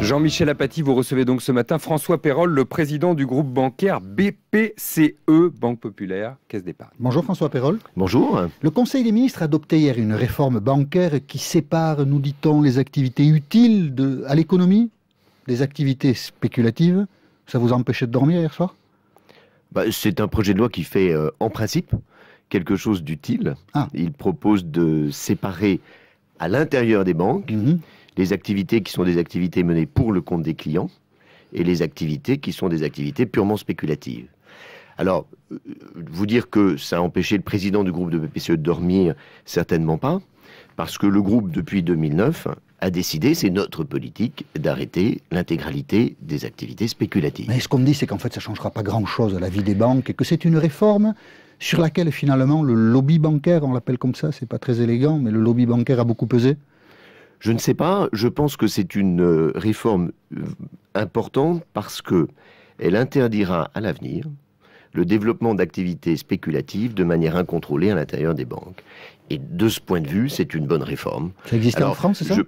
Jean-Michel Apathy, vous recevez donc ce matin François Perrol, le président du groupe bancaire BPCE, Banque Populaire, Caisse d'Épargne. Bonjour François Perrol. Bonjour. Le Conseil des ministres a adopté hier une réforme bancaire qui sépare, nous dit-on, les activités utiles de, à l'économie des activités spéculatives. Ça vous a empêché de dormir hier soir bah, C'est un projet de loi qui fait, euh, en principe, quelque chose d'utile. Ah. Il propose de séparer à l'intérieur des banques. Mhm les activités qui sont des activités menées pour le compte des clients et les activités qui sont des activités purement spéculatives. Alors, euh, vous dire que ça a empêché le président du groupe de BPCE de dormir, certainement pas, parce que le groupe, depuis 2009, a décidé, c'est notre politique, d'arrêter l'intégralité des activités spéculatives. Mais ce qu'on me dit, c'est qu'en fait, ça ne changera pas grand-chose à la vie des banques et que c'est une réforme sur laquelle, finalement, le lobby bancaire, on l'appelle comme ça, c'est pas très élégant, mais le lobby bancaire a beaucoup pesé. Je ne sais pas, je pense que c'est une euh, réforme euh, importante parce que elle interdira à l'avenir le développement d'activités spéculatives de manière incontrôlée à l'intérieur des banques. Et de ce point de vue, c'est une bonne réforme. Ça existe en France, c'est ça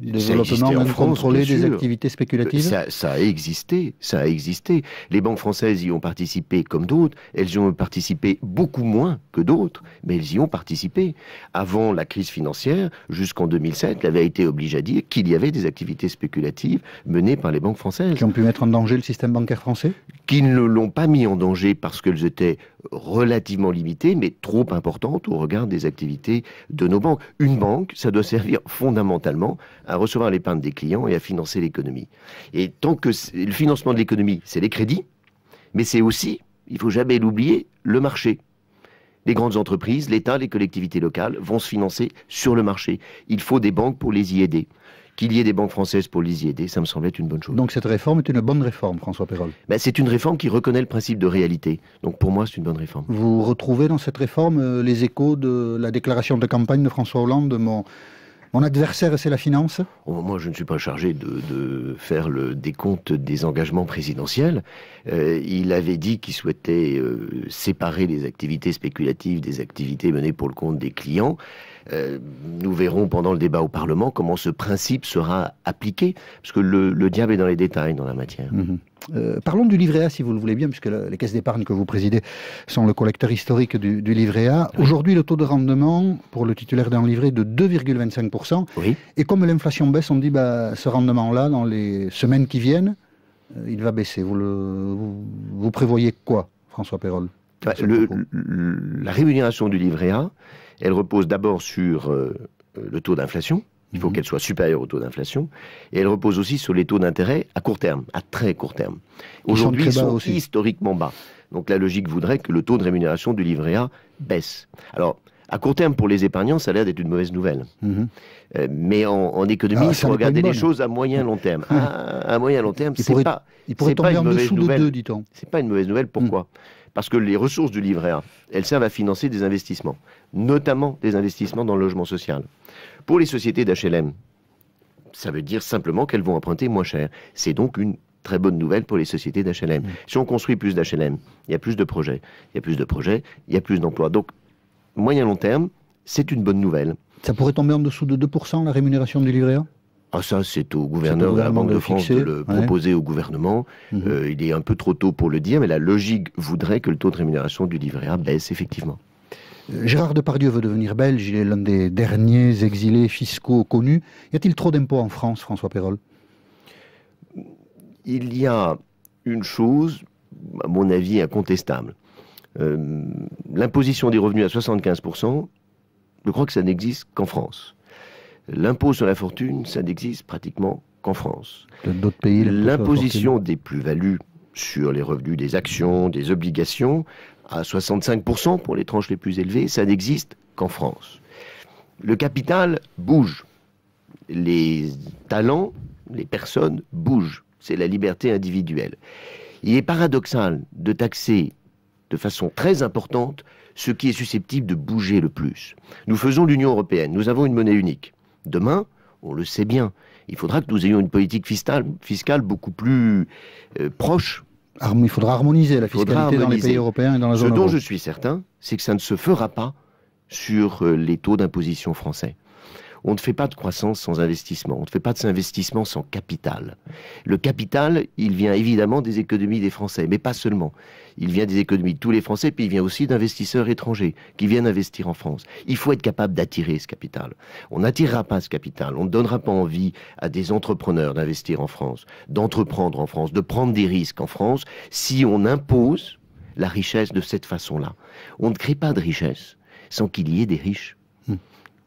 développement France, contrôlé des activités spéculatives ça, a existé, ça a existé. Les banques françaises y ont participé comme d'autres, elles y ont participé beaucoup moins que d'autres, mais elles y ont participé. Avant la crise financière, jusqu'en 2007, la vérité oblige à dire qu'il y avait des activités spéculatives menées par les banques françaises. Qui ont pu mettre en danger le système bancaire français Qui ne l'ont pas mis en danger parce qu'elles étaient relativement limitée, mais trop importante au regard des activités de nos banques. Une banque, ça doit servir fondamentalement à recevoir l'épargne des clients et à financer l'économie. Et tant que le financement de l'économie, c'est les crédits, mais c'est aussi, il faut jamais l'oublier, le marché. Les grandes entreprises, l'État, les collectivités locales vont se financer sur le marché. Il faut des banques pour les y aider qu'il y ait des banques françaises pour les y aider, ça me semblait être une bonne chose. Donc cette réforme est une bonne réforme, François Perrol ben, C'est une réforme qui reconnaît le principe de réalité. Donc pour moi, c'est une bonne réforme. Vous retrouvez dans cette réforme euh, les échos de la déclaration de campagne de François Hollande, mon mon adversaire, c'est la finance oh, Moi, je ne suis pas chargé de, faire le décompte des engagements présidentiels. Euh, il avait dit qu'il souhaitait euh, séparer les activités spéculatives des activités menées pour le compte des clients. Euh, nous verrons pendant le débat au Parlement comment ce principe sera appliqué, parce que le, diable est dans les détails dans la matière. Mhm. parlons du livret A, si vous le voulez bien, puisque les caisses d'épargne que vous présidez sont le collecteur historique du, livret A. Aujourd'hui, le taux de rendement pour le titulaire d'un livret est de 2,25%. Et comme l'inflation baisse, on dit bah, ce rendement-là, dans les semaines qui viennent, euh, il va baisser. Vous, prévoyez quoi, François Perrol bah, La rémunération du livret A, elle repose d'abord sur euh, le taux d'inflation. Il faut mhm. qu'elle soit supérieure au taux d'inflation. Et elle repose aussi sur les taux d'intérêt à court terme, à très court terme. Aujourd'hui, ils historiquement bas. Donc la logique voudrait que le taux de rémunération du livret A baisse. Alors, à court terme, pour les épargnants, ça a l'air d'être une mauvaise nouvelle. Mhm. Euh, mais en, économie, ah, il faut regarder les choses à moyen long terme. Ah, à, moyen long terme, c'est pas. Il pourrait tomber une en dit-on. C'est pas une mauvaise nouvelle. Pourquoi mhm. Parce que les ressources du livret A, elles servent à financer des investissements, notamment des investissements dans le logement social. Pour les sociétés d'HLM, ça veut dire simplement qu'elles vont emprunter moins cher. C'est donc une très bonne nouvelle pour les sociétés d'HLM. Mhm. Si on construit plus d'HLM, il y a plus de projets. Il y a plus de projets, il y a plus d'emplois. Donc moyen-long terme, c'est une bonne nouvelle. Ça pourrait tomber en dessous de 2% la rémunération du livret A ah ça, c'est au gouverneur de la Banque de, France de le proposer au gouvernement. Mhm. Euh, il est un peu trop tôt pour le dire, mais la logique voudrait que le taux de rémunération du livret A baisse, effectivement. Euh, Gérard Depardieu veut devenir belge, il est l'un des derniers exilés fiscaux connus. Y a-t-il trop d'impôts en France, François Perrol Il y a une chose, à mon avis, incontestable. Euh, l'imposition des revenus à 75%, je crois que ça n'existe qu'en France. L'impôt sur la fortune, ça n'existe pratiquement qu'en France. D'autres pays. L'imposition des plus-values sur les revenus des actions, des obligations, à 65% pour les tranches les plus élevées, ça n'existe qu'en France. Le capital bouge. Les talents, les personnes bougent. C'est la liberté individuelle. Il est paradoxal de taxer de façon très importante ce qui est susceptible de bouger le plus. Nous faisons l'Union européenne, nous avons une monnaie unique. Demain, on le sait bien, il faudra que nous ayons une politique fiscale, fiscale beaucoup plus euh, proche. Il faudra harmoniser la fiscalité dans les pays européens et dans la zone Ce dont je suis certain, c'est que ça ne se fera pas sur euh, les taux d'imposition français. On ne fait pas de croissance sans investissement. On ne fait pas de investissement sans capital. Le capital, il vient évidemment des économies des Français, mais pas seulement. Il vient des économies de tous les Français, puis il vient aussi d'investisseurs étrangers qui viennent investir en France. Il faut être capable d'attirer ce capital. On n'attirera pas ce capital. On ne donnera pas envie à des entrepreneurs d'investir en France, d'entreprendre en France, de prendre des risques en France, si on impose la richesse de cette façon-là. On ne crée pas de richesse sans qu'il y ait des riches.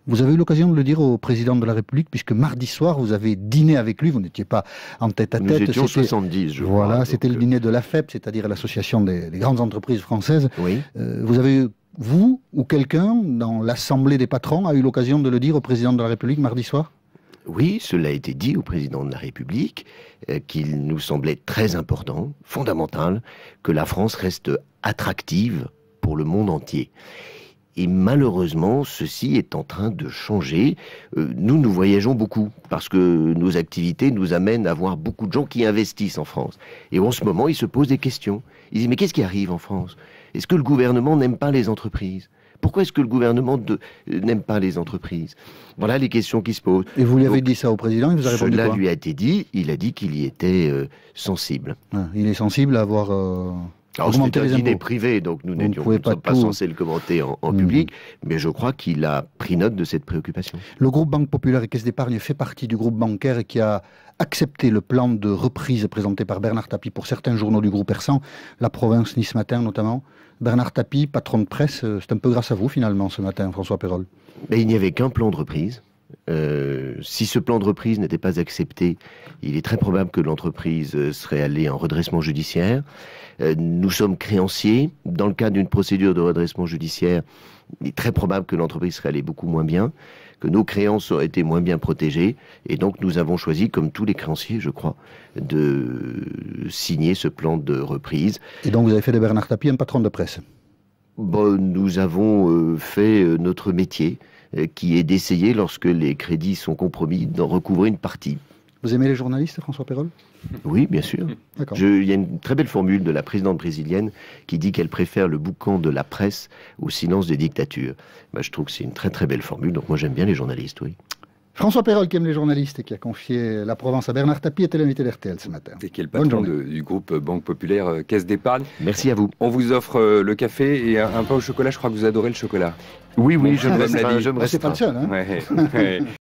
Vous avez eu l'occasion de le dire au président de la République, puisque mardi soir, vous avez dîné avec lui. Vous n'étiez pas en tête à tête. Nous étions 70, je Voilà, c'était le dîner euh, de l'AFEP, c'est-à-dire l'association des, grandes entreprises françaises. Oui. Euh, vous avez vous ou quelqu'un dans l'Assemblée des patrons a eu l'occasion de le dire au président de la République mardi soir Oui, cela a été dit au président de la République, euh, qu'il nous semblait très important, fondamental, que la France reste attractive pour le monde entier. Et malheureusement, ceci est en train de changer. Euh, nous, nous voyageons beaucoup parce que nos activités nous amènent à voir beaucoup de gens qui investissent en France. Et en ce moment, ils se posent des questions. Ils disent, mais qu'est-ce qui arrive en France Est-ce que le gouvernement n'aime pas les entreprises pourquoi est-ce que le gouvernement euh, n'aime pas les entreprises Voilà les questions qui se posent. Et vous lui avez dit ça au président il vous a répondu Cela lui a été dit. Il a dit qu'il y était euh, sensible. Ah, il est sensible à avoir. Alors, augmenter privé, donc nous n'étions pas, pas hein. censés le commenter en, mm-hmm. public, mais je crois qu'il a pris note de cette préoccupation. Le groupe Banque Populaire et Caisse d'Épargne fait partie du groupe bancaire qui a accepté le plan de reprise présenté par Bernard Tapie pour certains journaux du groupe Persan, La Province, Nice Matin notamment. Bernard Tapie, patron de presse, euh, c'est un peu grâce à vous finalement ce matin, François Perrol. Mais il n'y avait qu'un plan de reprise euh, si ce plan de reprise n'était pas accepté, il est très probable que l'entreprise euh, serait allée en redressement judiciaire. Euh, nous sommes créanciers. Dans le cadre d'une procédure de redressement judiciaire, il est très probable que l'entreprise serait allée beaucoup moins bien, que nos créances auraient été moins bien protégées. Et donc nous avons choisi, comme tous les créanciers, je crois, de signer ce plan de reprise. Et donc vous avez fait de Bernard Tapie un patron de presse bon, Nous avons fait notre métier. Euh, qui est d'essayer, lorsque les crédits sont compromis, d'en recouvrir une partie. Vous aimez les journalistes, François Perrol Oui, bien sûr. Il y a une très belle formule de la présidente brésilienne qui dit qu'elle préfère le boucan de la presse au silence des dictatures. Bah, je trouve que c'est une très très belle formule, donc moi j'aime bien les journalistes, oui. François Perrol, qui aime les journalistes et qui a confié la Provence à Bernard Tapie, était l'invité d'RTL ce matin. Et qui est le patron du groupe Banque Populaire euh, Caisse d'Épargne. Merci à vous. On vous offre euh, le café et un, pain au chocolat. Je crois que vous adorez le chocolat. Oui, oui, je, me reste, ah, C'est pas le seul. Hein.